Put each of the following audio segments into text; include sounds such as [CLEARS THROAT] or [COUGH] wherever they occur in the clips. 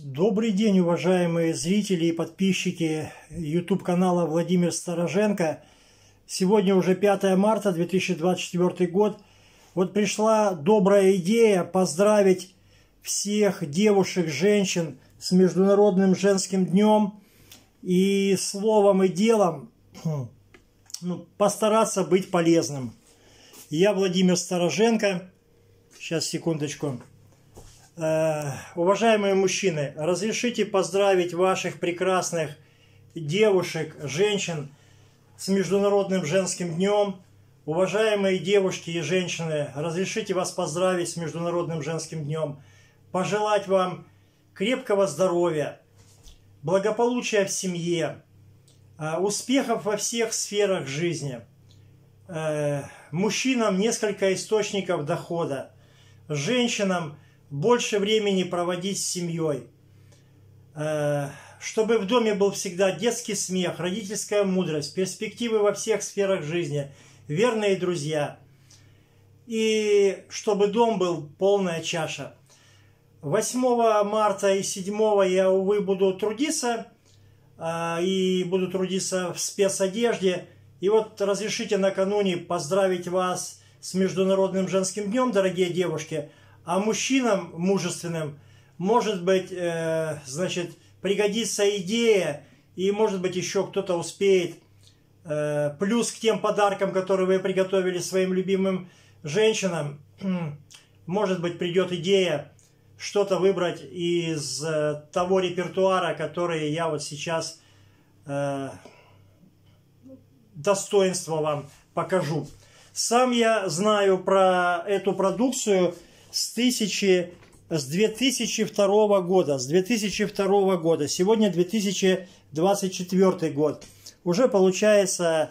Добрый день, уважаемые зрители и подписчики YouTube-канала Владимир Староженко. Сегодня уже 5 марта 2024 год. Вот пришла добрая идея поздравить всех девушек, женщин с Международным женским днем и словом и делом [CLEARS THROAT] ну, постараться быть полезным. Я Владимир Староженко. Сейчас, секундочку. Э, уважаемые мужчины, разрешите поздравить ваших прекрасных девушек, женщин с Международным женским днем. Уважаемые девушки и женщины, разрешите вас поздравить с Международным женским днем. Пожелать вам крепкого здоровья, благополучия в семье, э, успехов во всех сферах жизни. Э, мужчинам несколько источников дохода, женщинам больше времени проводить с семьей, э, чтобы в доме был всегда детский смех, родительская мудрость, перспективы во всех сферах жизни, верные друзья. И чтобы дом был полная чаша. 8 марта и 7 я, увы, буду трудиться, э, и буду трудиться в спецодежде. И вот разрешите накануне поздравить вас с Международным женским днем, дорогие девушки – а мужчинам мужественным, может быть, э, значит, пригодится идея, и, может быть, еще кто-то успеет. Э, плюс к тем подаркам, которые вы приготовили своим любимым женщинам, [CLEARS THROAT] может быть, придет идея что-то выбрать из э, того репертуара, который я вот сейчас э, достоинство вам покажу. Сам я знаю про эту продукцию – с, тысячи, с 2002 года, с 2002 года, сегодня 2024 год, уже получается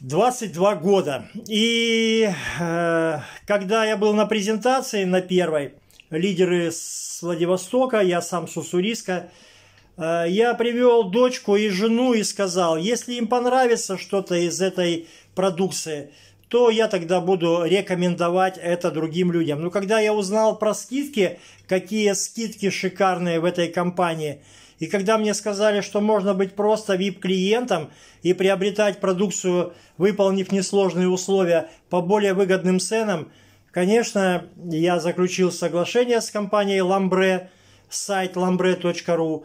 22 года. И э, когда я был на презентации, на первой, лидеры с Владивостока, я сам с э, я привел дочку и жену и сказал, если им понравится что-то из этой продукции – то я тогда буду рекомендовать это другим людям. Но ну, когда я узнал про скидки, какие скидки шикарные в этой компании, и когда мне сказали, что можно быть просто VIP-клиентом и приобретать продукцию, выполнив несложные условия по более выгодным ценам, конечно, я заключил соглашение с компанией Lambre, сайт lambre.ru,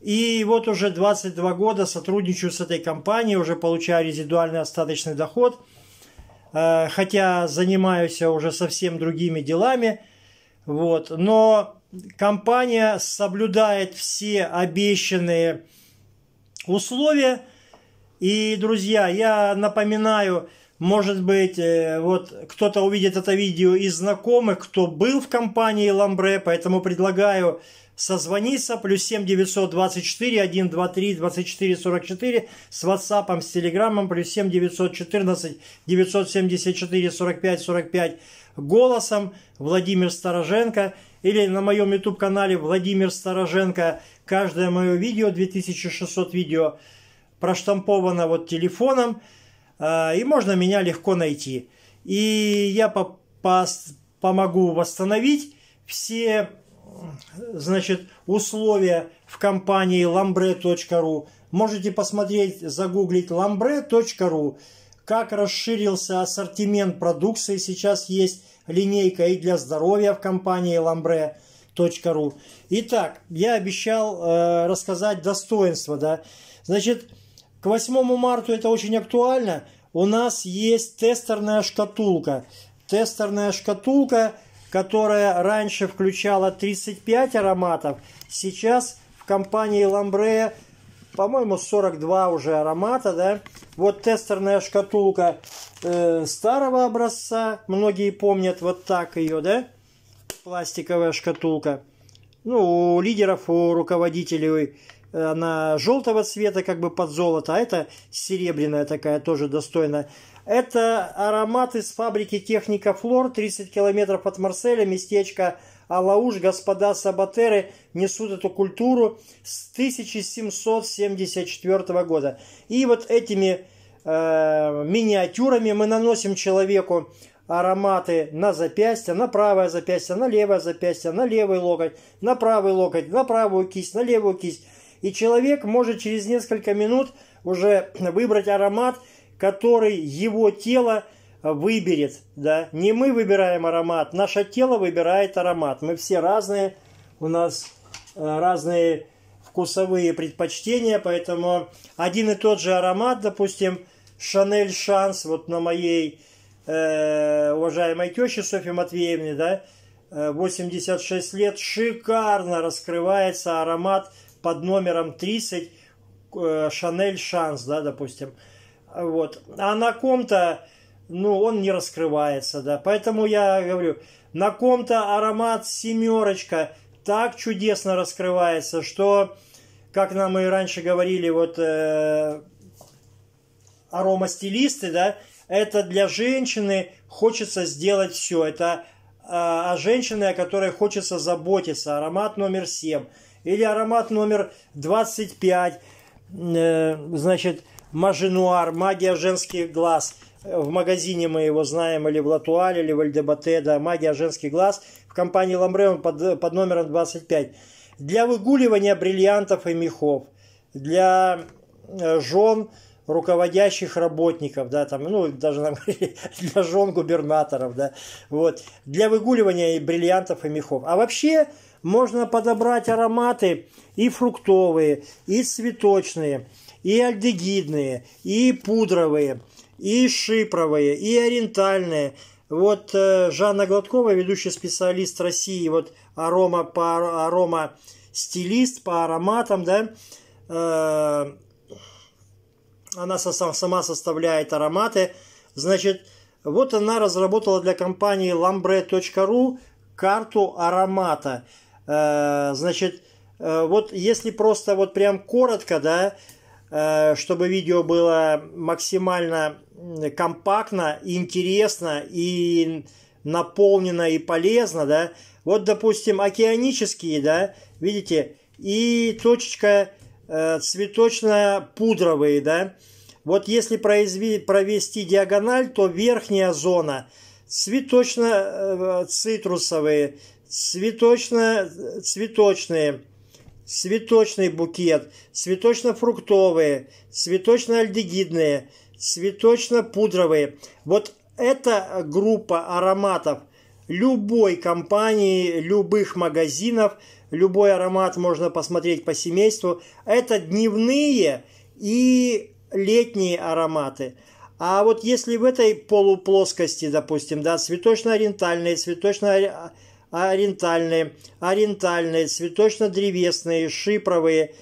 и вот уже 22 года сотрудничаю с этой компанией, уже получаю резидуальный остаточный доход – Э, хотя занимаюсь уже совсем другими делами. Вот. Но компания соблюдает все обещанные условия. И, друзья, я напоминаю, может быть, э, вот кто-то увидит это видео из знакомых, кто был в компании Ламбре, поэтому предлагаю созвониться, плюс 7 924 123 24 44 с WhatsApp, с Телеграмом, плюс 7 914 974 45 45 голосом Владимир Староженко или на моем YouTube-канале Владимир Староженко. Каждое мое видео, 2600 видео, проштамповано вот телефоном. А, и можно меня легко найти. И я по -по помогу восстановить все значит, условия в компании lambre.ru. Можете посмотреть, загуглить lambre.ru, как расширился ассортимент продукции. Сейчас есть линейка и для здоровья в компании lambre.ru. Итак, я обещал э, рассказать достоинства. Да? Значит, к 8 марта это очень актуально. У нас есть тестерная шкатулка. Тестерная шкатулка, которая раньше включала 35 ароматов, сейчас в компании Ламбре, по-моему, 42 уже аромата, да? Вот тестерная шкатулка э, старого образца, многие помнят вот так ее, да? Пластиковая шкатулка. Ну, у лидеров, у руководителей она э, желтого цвета, как бы под золото, а это серебряная такая, тоже достойная. Это аромат из фабрики Техника Флор, 30 километров от Марселя, местечко Алауш, господа Сабатеры несут эту культуру с 1774 года. И вот этими э, миниатюрами мы наносим человеку ароматы на запястье, на правое запястье, на левое запястье, на левый локоть, на правый локоть, на правую кисть, на левую кисть. И человек может через несколько минут уже выбрать аромат, который его тело выберет. Да? Не мы выбираем аромат, наше тело выбирает аромат. Мы все разные, у нас э, разные вкусовые предпочтения, поэтому один и тот же аромат, допустим, Шанель Шанс, вот на моей э, уважаемой теще Софье Матвеевне, да, 86 э, лет, шикарно раскрывается аромат под номером 30 э, Шанель Шанс, да, допустим. Вот. А на ком-то, ну, он не раскрывается, да. Поэтому я говорю, на ком-то аромат семерочка так чудесно раскрывается, что, как нам и раньше говорили, вот э, аромастилисты, да, это для женщины хочется сделать все. Это э, а, о а о которой хочется заботиться. Аромат номер семь или аромат номер 25, э, значит, Маженуар, магия женских глаз. В магазине мы его знаем, или в Латуале, или в Альдебате, да, магия женских глаз. В компании Ламбре под, под номером 25. Для выгуливания бриллиантов и мехов, для э, жен руководящих работников, да, там, ну, даже нам [LAUGHS] для жен губернаторов, да, вот, для выгуливания бриллиантов и мехов. А вообще, можно подобрать ароматы и фруктовые, и цветочные, и альдегидные, и пудровые, и шипровые, и ориентальные. Вот э, Жанна Гладкова, ведущий специалист России, вот арома по арома стилист по ароматам, да, э, она со сама составляет ароматы. Значит, вот она разработала для компании lambre.ru карту аромата. Э, значит, э, вот если просто вот прям коротко, да, э, чтобы видео было максимально компактно, интересно и наполнено и полезно, да, вот, допустим, океанические, да, видите, и точечка цветочно-пудровые, да, вот если произвести, провести диагональ, то верхняя зона цветочно-цитрусовые, цветочно, цветочные, цветочный букет, цветочно-фруктовые, цветочно-альдегидные, цветочно-пудровые. Вот эта группа ароматов любой компании, любых магазинов, любой аромат можно посмотреть по семейству. Это дневные и летние ароматы. А вот если в этой полуплоскости, допустим, да, цветочно-ориентальные, цветочно ориентальные, ориентальные, цветочно-древесные, шипровые,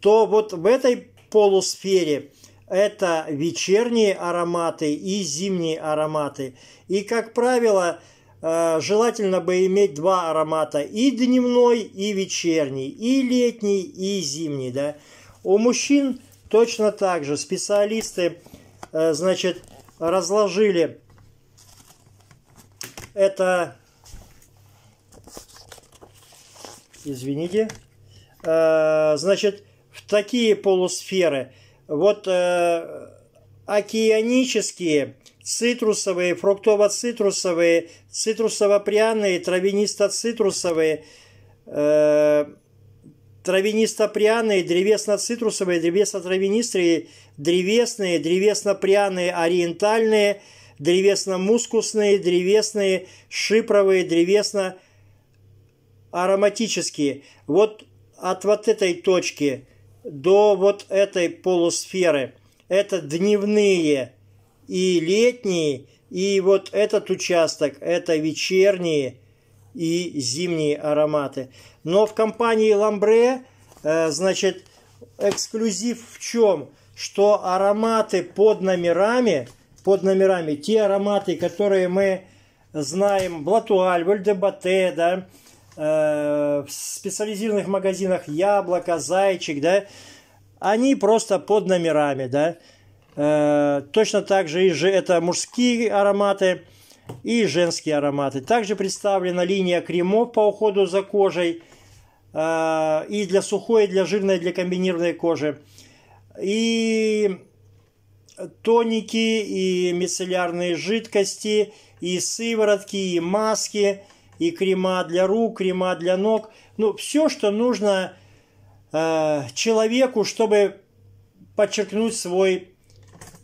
то вот в этой полусфере это вечерние ароматы и зимние ароматы. И, как правило, э, желательно бы иметь два аромата и дневной, и вечерний, и летний, и зимний. Да? У мужчин точно так же специалисты э, значит, разложили это извините. Э, значит, в такие полусферы. Вот э, океанические, цитрусовые, фруктово-цитрусовые, цитрусово-пряные, травянисто-цитрусовые, э, травянисто-пряные, древесно-цитрусовые, древесно-травянистые, древесные, древесно-пряные, ориентальные, древесно-мускусные, древесные, шипровые, древесно-древесные ароматические. Вот от вот этой точки до вот этой полусферы. Это дневные и летние, и вот этот участок, это вечерние и зимние ароматы. Но в компании Ламбре, э, значит, эксклюзив в чем? Что ароматы под номерами, под номерами, те ароматы, которые мы знаем, Блатуаль, Вальдебате, да, Э, в специализированных магазинах яблоко, зайчик, да, они просто под номерами, да. Э, точно так же и же это мужские ароматы и женские ароматы. Также представлена линия кремов по уходу за кожей э, и для сухой, и для жирной, и для комбинированной кожи. И тоники, и мицеллярные жидкости, и сыворотки, и маски – и крема для рук, крема для ног. Ну, все, что нужно э, человеку, чтобы подчеркнуть свой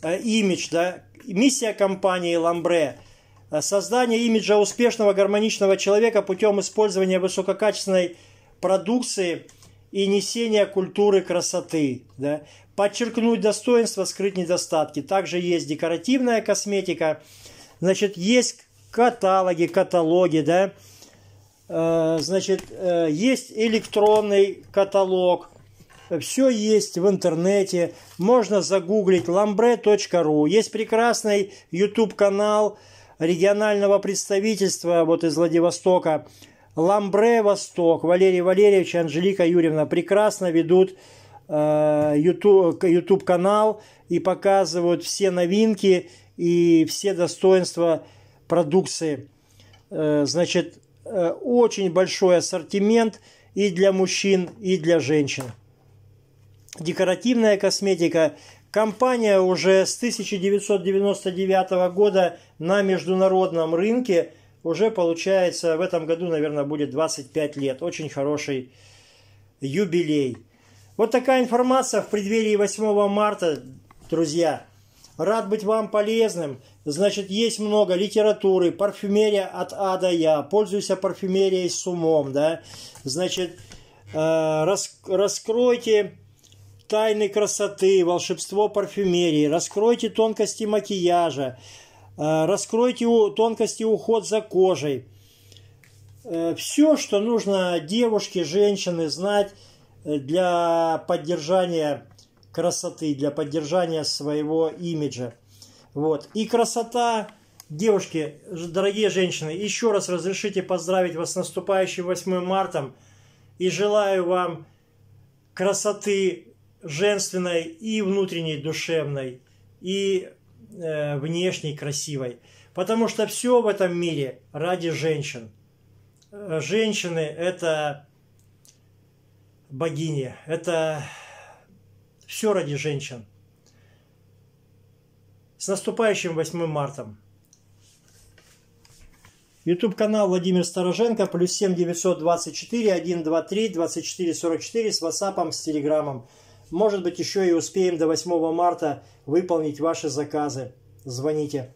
э, имидж. Да? Миссия компании «Ламбре» – создание имиджа успешного гармоничного человека путем использования высококачественной продукции и несения культуры красоты. Да? Подчеркнуть достоинства, скрыть недостатки. Также есть декоративная косметика. Значит, есть каталоги, каталоги, да, Э, значит, э, есть электронный каталог, все есть в интернете, можно загуглить lambre.ru, есть прекрасный YouTube-канал регионального представительства вот из Владивостока, Ламбре Восток, Валерий Валерьевич и Анжелика Юрьевна прекрасно ведут YouTube-канал э, и показывают все новинки и все достоинства продукции. Значит, Э, очень большой ассортимент и для мужчин, и для женщин. Декоративная косметика. Компания уже с 1999 года на международном рынке уже получается, в этом году, наверное, будет 25 лет. Очень хороший юбилей. Вот такая информация в преддверии 8 марта, друзья. Рад быть вам полезным. Значит, есть много литературы, парфюмерия от А до Я, пользуйся парфюмерией с умом, да. Значит, э, раскройте тайны красоты, волшебство парфюмерии, раскройте тонкости макияжа, э, раскройте тонкости уход за кожей. Э, Все, что нужно девушке, женщине знать для поддержания красоты, для поддержания своего имиджа. Вот. И красота Девушки, дорогие женщины, еще раз разрешите поздравить вас с наступающим 8 марта и желаю вам красоты женственной и внутренней душевной, и э, внешней красивой. Потому что все в этом мире ради женщин. Э, женщины – это богини, это все ради женщин. С наступающим 8 марта. Ютуб канал Владимир Староженко плюс 7 924 123 24 44 с WhatsApp, с Телеграммом Может быть, еще и успеем до 8 марта выполнить ваши заказы. Звоните.